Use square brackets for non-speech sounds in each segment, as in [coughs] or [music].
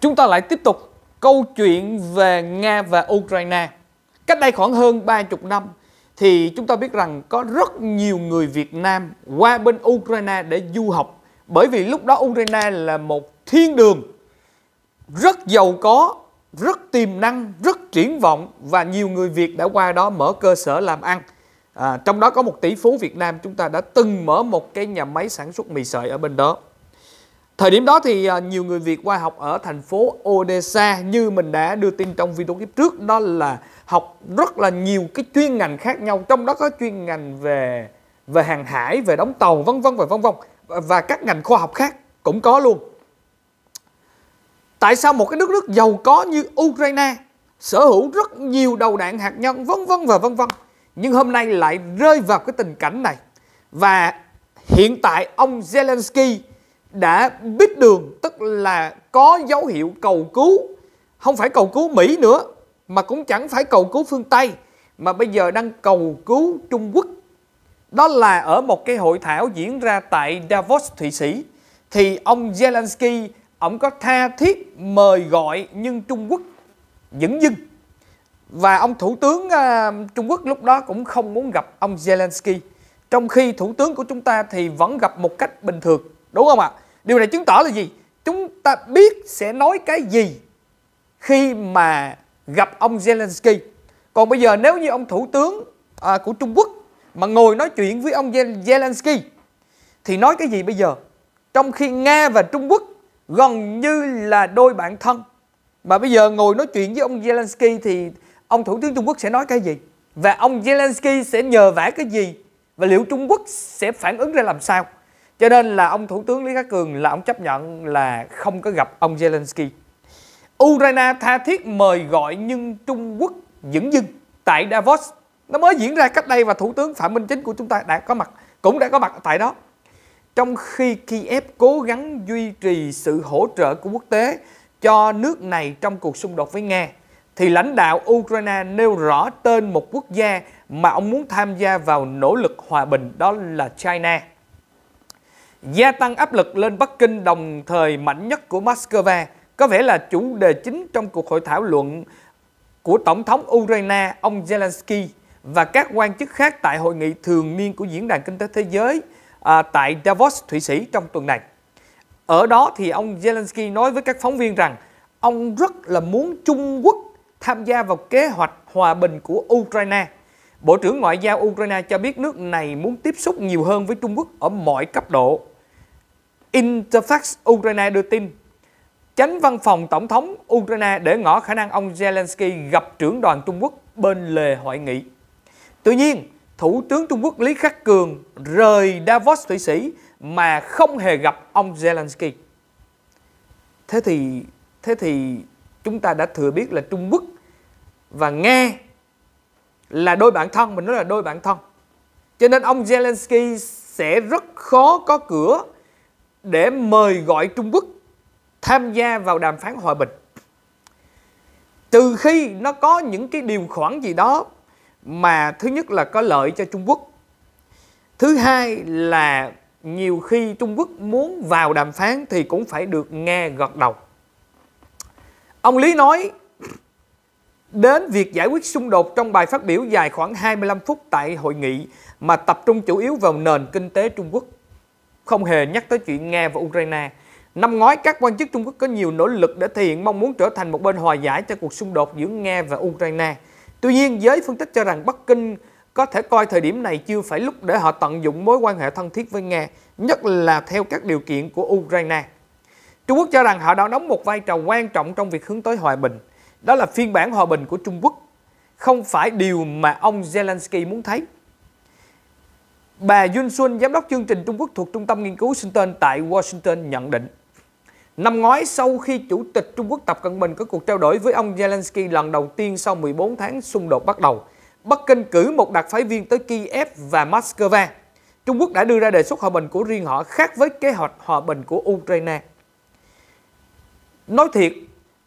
Chúng ta lại tiếp tục câu chuyện về Nga và Ukraine. Cách đây khoảng hơn 30 năm thì chúng ta biết rằng có rất nhiều người Việt Nam qua bên Ukraine để du học bởi vì lúc đó Ukraine là một thiên đường rất giàu có, rất tiềm năng, rất triển vọng và nhiều người Việt đã qua đó mở cơ sở làm ăn. À, trong đó có một tỷ phú Việt Nam chúng ta đã từng mở một cái nhà máy sản xuất mì sợi ở bên đó. Thời điểm đó thì à, nhiều người Việt qua học ở thành phố Odessa như mình đã đưa tin trong video clip trước đó là học rất là nhiều cái chuyên ngành khác nhau trong đó có chuyên ngành về về hàng hải, về đóng tàu vân vân và vân vân và các ngành khoa học khác cũng có luôn. Tại sao một cái nước nước giàu có như Ukraine sở hữu rất nhiều đầu đạn hạt nhân vân vân và vân vân nhưng hôm nay lại rơi vào cái tình cảnh này và hiện tại ông Zelensky đã biết đường tức là có dấu hiệu cầu cứu không phải cầu cứu Mỹ nữa mà cũng chẳng phải cầu cứu phương Tây mà bây giờ đang cầu cứu Trung Quốc đó là ở một cái hội thảo diễn ra tại Davos Thụy Sĩ thì ông Zelensky ông có tha thiết mời gọi nhưng Trung Quốc vẫn dưng và ông thủ tướng uh, Trung Quốc lúc đó cũng không muốn gặp ông Zelensky trong khi thủ tướng của chúng ta thì vẫn gặp một cách bình thường đúng không ạ Điều này chứng tỏ là gì? Chúng ta biết sẽ nói cái gì khi mà gặp ông Zelensky. Còn bây giờ nếu như ông thủ tướng à, của Trung Quốc mà ngồi nói chuyện với ông Zelensky thì nói cái gì bây giờ? Trong khi Nga và Trung Quốc gần như là đôi bạn thân mà bây giờ ngồi nói chuyện với ông Zelensky thì ông thủ tướng Trung Quốc sẽ nói cái gì? Và ông Zelensky sẽ nhờ vả cái gì? Và liệu Trung Quốc sẽ phản ứng ra làm sao? Cho nên là ông Thủ tướng Lý Khắc Cường là ông chấp nhận là không có gặp ông Zelensky. Ukraine tha thiết mời gọi nhưng Trung Quốc dững dưng tại Davos. Nó mới diễn ra cách đây và Thủ tướng Phạm Minh Chính của chúng ta đã có mặt, cũng đã có mặt tại đó. Trong khi Kiev cố gắng duy trì sự hỗ trợ của quốc tế cho nước này trong cuộc xung đột với Nga, thì lãnh đạo Ukraine nêu rõ tên một quốc gia mà ông muốn tham gia vào nỗ lực hòa bình đó là China gia tăng áp lực lên Bắc Kinh đồng thời mạnh nhất của Moscow có vẻ là chủ đề chính trong cuộc hội thảo luận của Tổng thống Ukraine ông Zelensky và các quan chức khác tại hội nghị thường niên của Diễn đàn Kinh tế Thế giới à, tại Davos, Thụy Sĩ trong tuần này. Ở đó thì ông Zelensky nói với các phóng viên rằng ông rất là muốn Trung Quốc tham gia vào kế hoạch hòa bình của Ukraine. Bộ trưởng Ngoại giao Ukraine cho biết nước này muốn tiếp xúc nhiều hơn với Trung Quốc ở mọi cấp độ. Interfax Ukraine đưa tin, chánh văn phòng tổng thống Ukraine để ngỏ khả năng ông Zelensky gặp trưởng đoàn Trung Quốc bên lề hội nghị. Tuy nhiên, Thủ tướng Trung Quốc Lý Khắc Cường rời Davos Thụy Sĩ mà không hề gặp ông Zelensky. Thế thì thế thì chúng ta đã thừa biết là Trung Quốc và nghe là đôi bạn thân, mình nói là đôi bạn thân. Cho nên ông Zelensky sẽ rất khó có cửa để mời gọi Trung Quốc tham gia vào đàm phán hòa bình. Từ khi nó có những cái điều khoản gì đó mà thứ nhất là có lợi cho Trung Quốc. Thứ hai là nhiều khi Trung Quốc muốn vào đàm phán thì cũng phải được nghe gật đầu. Ông Lý nói đến việc giải quyết xung đột trong bài phát biểu dài khoảng 25 phút tại hội nghị mà tập trung chủ yếu vào nền kinh tế Trung Quốc không hề nhắc tới chuyện Nga và Ukraine. Năm ngoái, các quan chức Trung Quốc có nhiều nỗ lực để thể hiện mong muốn trở thành một bên hòa giải cho cuộc xung đột giữa Nga và Ukraine. Tuy nhiên, giới phân tích cho rằng Bắc Kinh có thể coi thời điểm này chưa phải lúc để họ tận dụng mối quan hệ thân thiết với Nga, nhất là theo các điều kiện của Ukraine. Trung Quốc cho rằng họ đã đóng một vai trò quan trọng trong việc hướng tới hòa bình. Đó là phiên bản hòa bình của Trung Quốc, không phải điều mà ông Zelensky muốn thấy. Bà Yun Sun, giám đốc chương trình Trung Quốc thuộc Trung tâm Nghiên cứu Sinton tại Washington nhận định. Năm ngoái, sau khi Chủ tịch Trung Quốc Tập Cận Bình có cuộc trao đổi với ông Zelensky lần đầu tiên sau 14 tháng xung đột bắt đầu, Bắc Kinh cử một đặc phái viên tới Kiev và Moscow. Trung Quốc đã đưa ra đề xuất hòa bình của riêng họ khác với kế hoạch hòa bình của Ukraine. Nói thiệt,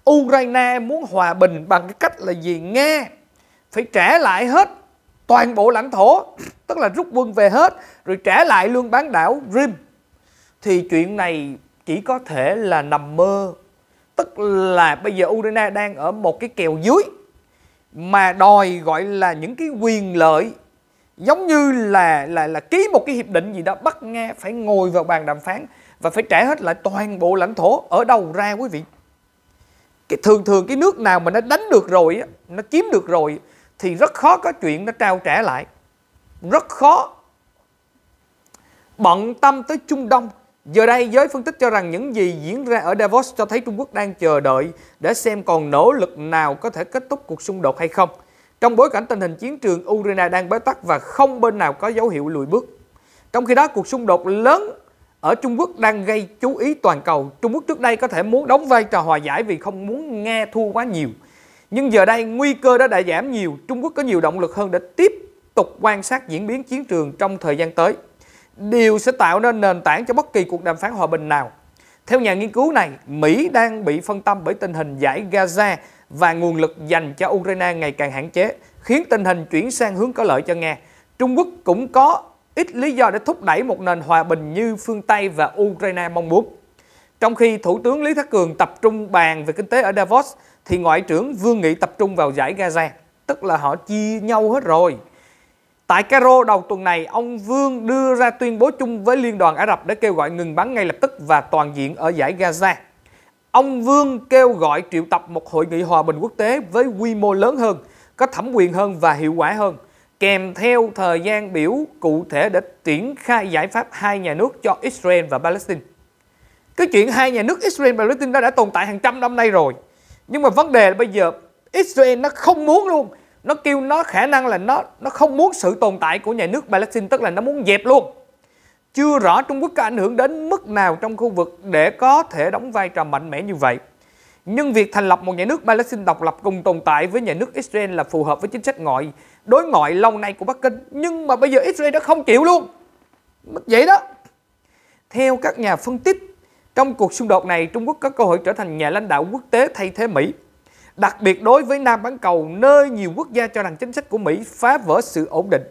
Ukraine muốn hòa bình bằng cái cách là gì? Nghe, phải trả lại hết toàn bộ lãnh thổ tức là rút quân về hết rồi trả lại luôn bán đảo Rim thì chuyện này chỉ có thể là nằm mơ tức là bây giờ Ukraine đang ở một cái kèo dưới mà đòi gọi là những cái quyền lợi giống như là là là ký một cái hiệp định gì đó bắt nghe phải ngồi vào bàn đàm phán và phải trả hết lại toàn bộ lãnh thổ ở đâu ra quý vị cái thường thường cái nước nào mà nó đánh được rồi nó chiếm được rồi thì rất khó có chuyện nó trao trả lại rất khó bận tâm tới Trung Đông giờ đây giới phân tích cho rằng những gì diễn ra ở Davos cho thấy Trung Quốc đang chờ đợi để xem còn nỗ lực nào có thể kết thúc cuộc xung đột hay không trong bối cảnh tình hình chiến trường Ukraine đang bế tắc và không bên nào có dấu hiệu lùi bước trong khi đó cuộc xung đột lớn ở Trung Quốc đang gây chú ý toàn cầu. Trung Quốc trước đây có thể muốn đóng vai trò hòa giải vì không muốn nghe thua quá nhiều. Nhưng giờ đây nguy cơ đó đã giảm nhiều, Trung Quốc có nhiều động lực hơn để tiếp tục quan sát diễn biến chiến trường trong thời gian tới. Điều sẽ tạo nên nền tảng cho bất kỳ cuộc đàm phán hòa bình nào. Theo nhà nghiên cứu này, Mỹ đang bị phân tâm bởi tình hình giải Gaza và nguồn lực dành cho Ukraine ngày càng hạn chế, khiến tình hình chuyển sang hướng có lợi cho Nga. Trung Quốc cũng có ít lý do để thúc đẩy một nền hòa bình như phương Tây và Ukraine mong muốn. Trong khi Thủ tướng Lý Khắc Cường tập trung bàn về kinh tế ở Davos, thì Ngoại trưởng Vương Nghị tập trung vào giải Gaza, tức là họ chia nhau hết rồi. Tại Cairo đầu tuần này, ông Vương đưa ra tuyên bố chung với Liên đoàn Ả Rập để kêu gọi ngừng bắn ngay lập tức và toàn diện ở giải Gaza. Ông Vương kêu gọi triệu tập một hội nghị hòa bình quốc tế với quy mô lớn hơn, có thẩm quyền hơn và hiệu quả hơn, kèm theo thời gian biểu cụ thể để triển khai giải pháp hai nhà nước cho Israel và Palestine. Cái chuyện hai nhà nước Israel và Palestine đã, đã tồn tại hàng trăm năm nay rồi nhưng mà vấn đề là bây giờ Israel nó không muốn luôn nó kêu nó khả năng là nó nó không muốn sự tồn tại của nhà nước Palestine tức là nó muốn dẹp luôn chưa rõ Trung Quốc có ảnh hưởng đến mức nào trong khu vực để có thể đóng vai trò mạnh mẽ như vậy nhưng việc thành lập một nhà nước Palestine độc lập cùng tồn tại với nhà nước Israel là phù hợp với chính sách ngoại đối ngoại lâu nay của Bắc Kinh nhưng mà bây giờ Israel đã không chịu luôn vậy đó theo các nhà phân tích trong cuộc xung đột này, Trung Quốc có cơ hội trở thành nhà lãnh đạo quốc tế thay thế Mỹ. Đặc biệt đối với Nam bán cầu, nơi nhiều quốc gia cho rằng chính sách của Mỹ phá vỡ sự ổn định.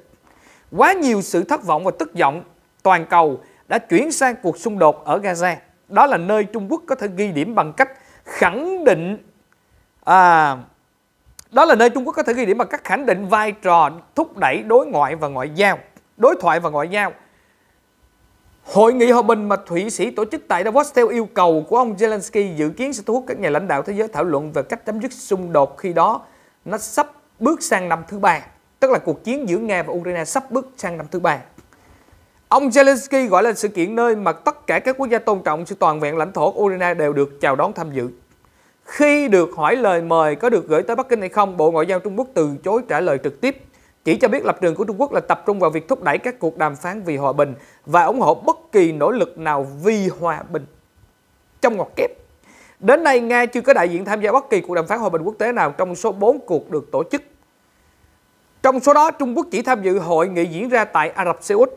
Quá nhiều sự thất vọng và tức giận toàn cầu đã chuyển sang cuộc xung đột ở Gaza. Đó là nơi Trung Quốc có thể ghi điểm bằng cách khẳng định à, đó là nơi Trung Quốc có thể ghi điểm bằng cách khẳng định vai trò thúc đẩy đối ngoại và ngoại giao, đối thoại và ngoại giao Hội nghị hòa bình mà Thụy Sĩ tổ chức tại Davos theo yêu cầu của ông Zelensky dự kiến sẽ thu hút các nhà lãnh đạo thế giới thảo luận về cách chấm dứt xung đột khi đó nó sắp bước sang năm thứ ba, tức là cuộc chiến giữa Nga và Ukraine sắp bước sang năm thứ ba. Ông Zelensky gọi là sự kiện nơi mà tất cả các quốc gia tôn trọng sự toàn vẹn lãnh thổ của Ukraine đều được chào đón tham dự. Khi được hỏi lời mời có được gửi tới Bắc Kinh hay không, Bộ Ngoại giao Trung Quốc từ chối trả lời trực tiếp chỉ cho biết lập trường của Trung Quốc là tập trung vào việc thúc đẩy các cuộc đàm phán vì hòa bình và ủng hộ bất kỳ nỗ lực nào vì hòa bình. Trong ngọt kép, đến nay Nga chưa có đại diện tham gia bất kỳ cuộc đàm phán hòa bình quốc tế nào trong số 4 cuộc được tổ chức. Trong số đó, Trung Quốc chỉ tham dự hội nghị diễn ra tại Ả Rập Xê Út.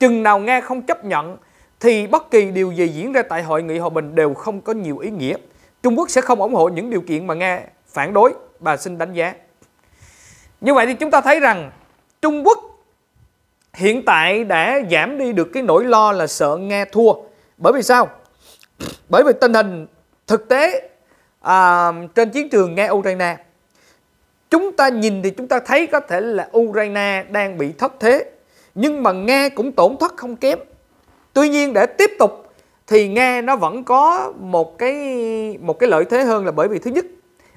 Chừng nào Nga không chấp nhận thì bất kỳ điều gì diễn ra tại hội nghị hòa bình đều không có nhiều ý nghĩa. Trung Quốc sẽ không ủng hộ những điều kiện mà Nga phản đối, bà xin đánh giá. Như vậy thì chúng ta thấy rằng Trung Quốc hiện tại đã giảm đi được cái nỗi lo là sợ nghe thua. Bởi vì sao? [clears throat] Bởi vì tình hình thực tế à, trên chiến trường nghe Ukraine chúng ta nhìn thì chúng ta thấy có thể là Ukraine đang bị thất thế nhưng mà nghe cũng tổn thất không kém. Tuy nhiên để tiếp tục thì nghe nó vẫn có một cái một cái lợi thế hơn là bởi vì thứ nhất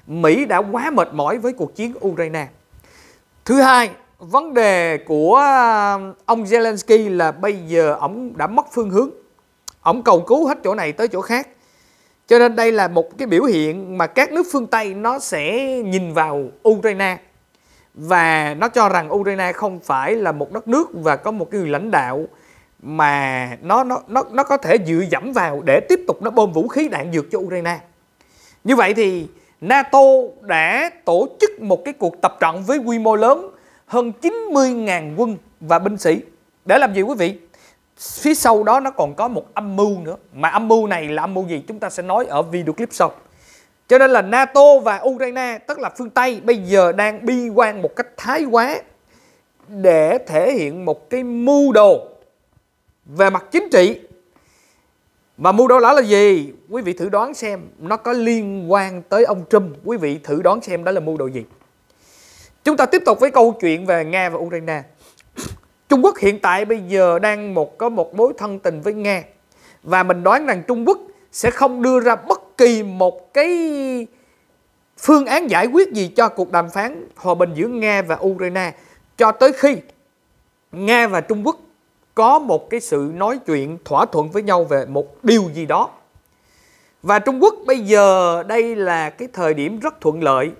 Mỹ đã quá mệt mỏi với cuộc chiến Ukraine thứ hai vấn đề của à, ông Zelensky là bây giờ ông đã mất phương hướng ông cầu cứu hết chỗ này tới chỗ khác cho nên đây là một cái biểu hiện mà các nước phương Tây nó sẽ nhìn vào Ukraine và nó cho rằng Ukraine không phải là một đất nước và có một cái người lãnh đạo mà nó nó nó nó có thể dựa dẫm vào để tiếp tục nó bơm vũ khí đạn dược cho Ukraine. Như vậy thì NATO đã tổ chức một cái cuộc tập trận với quy mô lớn hơn 90.000 quân và binh sĩ. Để làm gì quý vị? Phía sau đó nó còn có một âm mưu nữa. Mà âm mưu này là âm mưu gì chúng ta sẽ nói ở video clip sau. Cho nên là NATO và Ukraine, tức là phương Tây bây giờ đang bi quan một cách thái quá để thể hiện một cái mưu đồ về mặt chính trị mà mua đô lá là gì? Quý vị thử đoán xem nó có liên quan tới ông Trump. Quý vị thử đoán xem đó là mua đồ gì. Chúng ta tiếp tục với câu chuyện về Nga và Ukraine. Trung Quốc hiện tại bây giờ đang một có một mối thân tình với Nga và mình đoán rằng Trung Quốc sẽ không đưa ra bất kỳ một cái phương án giải quyết gì cho cuộc đàm phán hòa bình giữa Nga và Ukraine cho tới khi Nga và Trung Quốc có một cái sự nói chuyện thỏa thuận với nhau về một điều gì đó. Và Trung Quốc bây giờ đây là cái thời điểm rất thuận lợi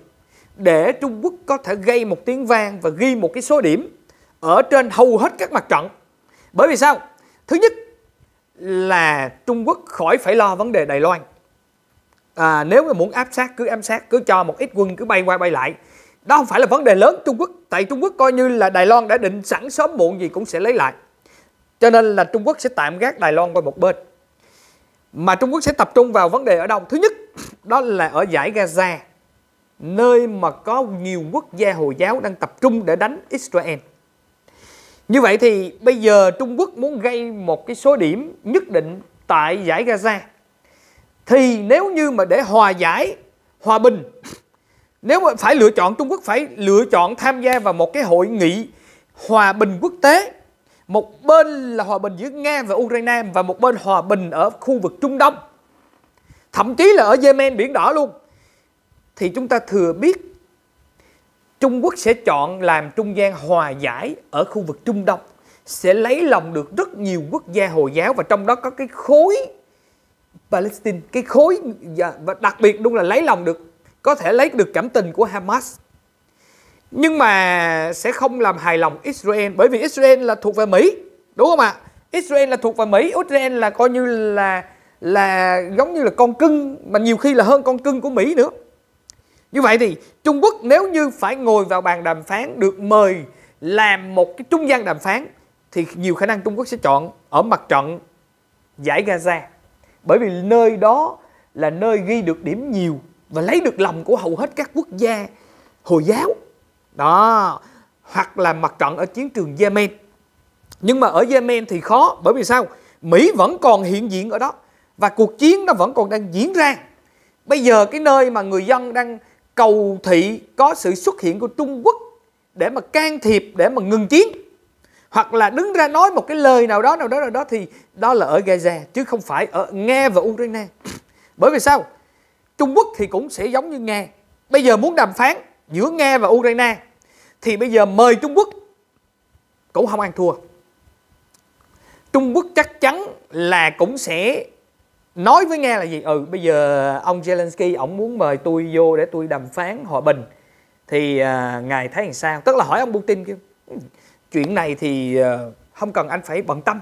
để Trung Quốc có thể gây một tiếng vang và ghi một cái số điểm ở trên hầu hết các mặt trận. Bởi vì sao? Thứ nhất là Trung Quốc khỏi phải lo vấn đề Đài Loan. À, nếu mà muốn áp sát cứ áp sát, cứ cho một ít quân cứ bay qua bay lại. Đó không phải là vấn đề lớn Trung Quốc, tại Trung Quốc coi như là Đài Loan đã định sẵn sớm muộn gì cũng sẽ lấy lại. Cho nên là Trung Quốc sẽ tạm gác Đài Loan qua một bên. Mà Trung Quốc sẽ tập trung vào vấn đề ở đâu? Thứ nhất, đó là ở giải Gaza, nơi mà có nhiều quốc gia Hồi giáo đang tập trung để đánh Israel. Như vậy thì bây giờ Trung Quốc muốn gây một cái số điểm nhất định tại giải Gaza. Thì nếu như mà để hòa giải, hòa bình, nếu mà phải lựa chọn Trung Quốc phải lựa chọn tham gia vào một cái hội nghị hòa bình quốc tế một bên là hòa bình giữa Nga và Ukraine và một bên hòa bình ở khu vực Trung Đông thậm chí là ở Yemen biển đỏ luôn thì chúng ta thừa biết Trung Quốc sẽ chọn làm trung gian hòa giải ở khu vực Trung Đông sẽ lấy lòng được rất nhiều quốc gia Hồi giáo và trong đó có cái khối Palestine, cái khối và đặc biệt luôn là lấy lòng được có thể lấy được cảm tình của Hamas nhưng mà sẽ không làm hài lòng Israel bởi vì Israel là thuộc về Mỹ đúng không ạ Israel là thuộc về Mỹ Israel là coi như là là giống như là con cưng mà nhiều khi là hơn con cưng của Mỹ nữa như vậy thì Trung Quốc nếu như phải ngồi vào bàn đàm phán được mời làm một cái trung gian đàm phán thì nhiều khả năng Trung Quốc sẽ chọn ở mặt trận giải Gaza bởi vì nơi đó là nơi ghi được điểm nhiều và lấy được lòng của hầu hết các quốc gia Hồi giáo đó hoặc là mặt trận ở chiến trường Yemen nhưng mà ở Yemen thì khó bởi vì sao Mỹ vẫn còn hiện diện ở đó và cuộc chiến nó vẫn còn đang diễn ra bây giờ cái nơi mà người dân đang cầu thị có sự xuất hiện của Trung Quốc để mà can thiệp để mà ngừng chiến hoặc là đứng ra nói một cái lời nào đó nào đó nào đó thì đó là ở Gaza chứ không phải ở Nga và Ukraine bởi vì sao Trung Quốc thì cũng sẽ giống như Nga bây giờ muốn đàm phán giữa Nga và Ukraine thì bây giờ mời Trung Quốc cũng không ăn thua. Trung Quốc chắc chắn là cũng sẽ nói với Nga là gì? Ừ bây giờ ông Zelensky ông muốn mời tôi vô để tôi đàm phán hòa bình thì à, ngài thấy làm sao? Tức là hỏi ông Putin kêu ừ, chuyện này thì à, không cần anh phải bận tâm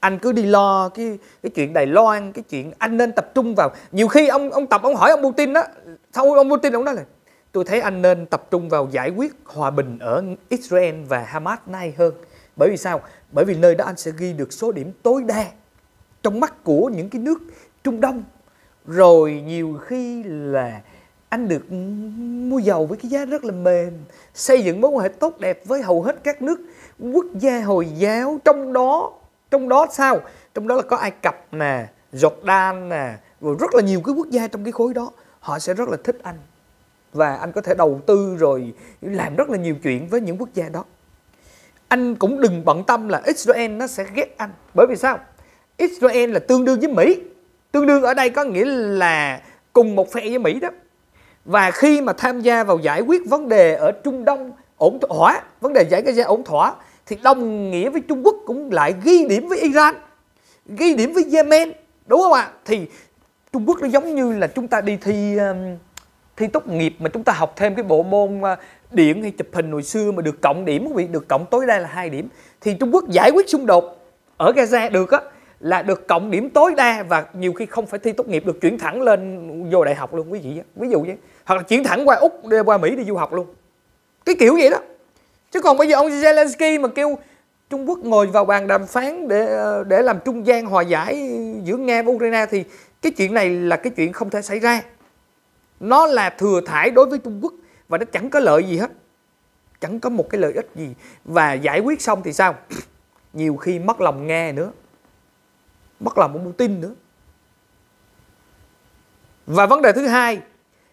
anh cứ đi lo cái cái chuyện Đài Loan cái chuyện anh nên tập trung vào nhiều khi ông ông tập ông hỏi ông Putin đó sau ông Putin ông nói là tôi thấy anh nên tập trung vào giải quyết hòa bình ở Israel và Hamas nay hơn. Bởi vì sao? Bởi vì nơi đó anh sẽ ghi được số điểm tối đa trong mắt của những cái nước Trung Đông. Rồi nhiều khi là anh được mua dầu với cái giá rất là mềm, xây dựng mối quan hệ tốt đẹp với hầu hết các nước quốc gia Hồi giáo trong đó trong đó sao? Trong đó là có Ai Cập nè, Jordan nè, rồi rất là nhiều cái quốc gia trong cái khối đó họ sẽ rất là thích anh và anh có thể đầu tư rồi làm rất là nhiều chuyện với những quốc gia đó anh cũng đừng bận tâm là Israel nó sẽ ghét anh bởi vì sao Israel là tương đương với Mỹ tương đương ở đây có nghĩa là cùng một phe với Mỹ đó và khi mà tham gia vào giải quyết vấn đề ở Trung Đông ổn thỏa vấn đề giải Gaza ổn thỏa thì đồng nghĩa với Trung Quốc cũng lại ghi điểm với Iran ghi điểm với Yemen đúng không ạ thì Trung Quốc nó giống như là chúng ta đi thi um, thi tốt nghiệp mà chúng ta học thêm cái bộ môn à, điện hay chụp hình hồi xưa mà được cộng điểm quý vị được cộng tối đa là hai điểm thì Trung Quốc giải quyết xung đột ở Gaza được á là được cộng điểm tối đa và nhiều khi không phải thi tốt nghiệp được chuyển thẳng lên vô đại học luôn quý vị ví dụ vậy hoặc là chuyển thẳng qua úc đi qua mỹ đi du học luôn cái kiểu vậy đó chứ còn bây giờ ông zelensky mà kêu trung quốc ngồi vào bàn đàm phán để ờ, để làm trung gian hòa giải giữa nga và ukraine thì cái chuyện này là cái chuyện không thể xảy ra nó là thừa thải đối với Trung Quốc và nó chẳng có lợi gì hết chẳng có một cái lợi ích gì và giải quyết xong thì sao [coughs] nhiều khi mất lòng nghe nữa mất lòng ông Putin nữa và vấn đề thứ hai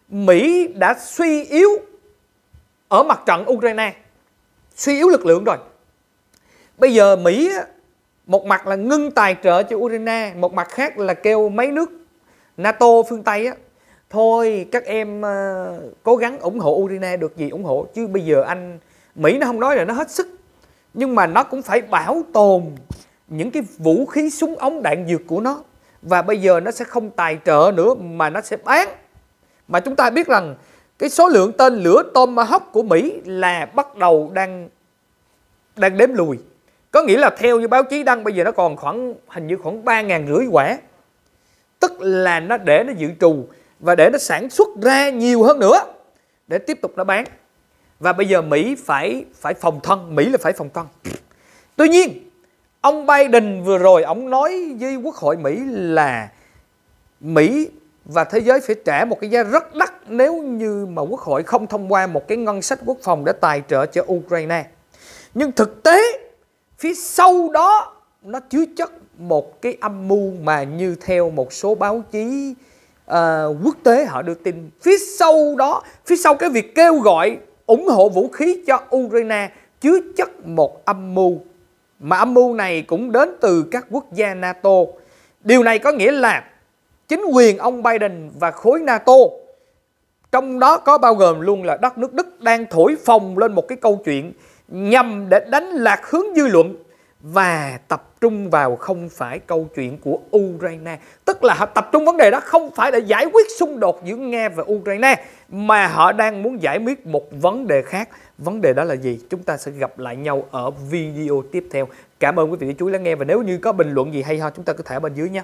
Mỹ đã suy yếu ở mặt trận Ukraine suy yếu lực lượng rồi bây giờ Mỹ một mặt là ngưng tài trợ cho Ukraine một mặt khác là kêu mấy nước NATO phương Tây á, thôi các em uh, cố gắng ủng hộ Urina được gì ủng hộ chứ bây giờ anh Mỹ nó không nói là nó hết sức nhưng mà nó cũng phải bảo tồn những cái vũ khí súng ống đạn dược của nó và bây giờ nó sẽ không tài trợ nữa mà nó sẽ bán mà chúng ta biết rằng cái số lượng tên lửa Tomahawk của Mỹ là bắt đầu đang đang đếm lùi có nghĩa là theo như báo chí đăng bây giờ nó còn khoảng hình như khoảng ba ngàn rưỡi quả tức là nó để nó dự trù và để nó sản xuất ra nhiều hơn nữa để tiếp tục nó bán và bây giờ Mỹ phải phải phòng thân Mỹ là phải phòng thân tuy nhiên ông Biden vừa rồi ông nói với Quốc hội Mỹ là Mỹ và thế giới phải trả một cái giá rất đắt nếu như mà Quốc hội không thông qua một cái ngân sách quốc phòng để tài trợ cho Ukraine. Nhưng thực tế phía sau đó nó chứa chất một cái âm mưu mà như theo một số báo chí uh, quốc tế họ đưa tin phía sau đó phía sau cái việc kêu gọi ủng hộ vũ khí cho Ukraine chứa chất một âm mưu mà âm mưu này cũng đến từ các quốc gia NATO. Điều này có nghĩa là chính quyền ông Biden và khối NATO trong đó có bao gồm luôn là đất nước Đức đang thổi phồng lên một cái câu chuyện nhằm để đánh lạc hướng dư luận và tập trung vào không phải câu chuyện của Ukraine. Tức là họ tập trung vấn đề đó không phải để giải quyết xung đột giữa Nga và Ukraine mà họ đang muốn giải quyết một vấn đề khác. Vấn đề đó là gì? Chúng ta sẽ gặp lại nhau ở video tiếp theo. Cảm ơn quý vị và chú lắng nghe và nếu như có bình luận gì hay ho chúng ta có thể ở bên dưới nhé.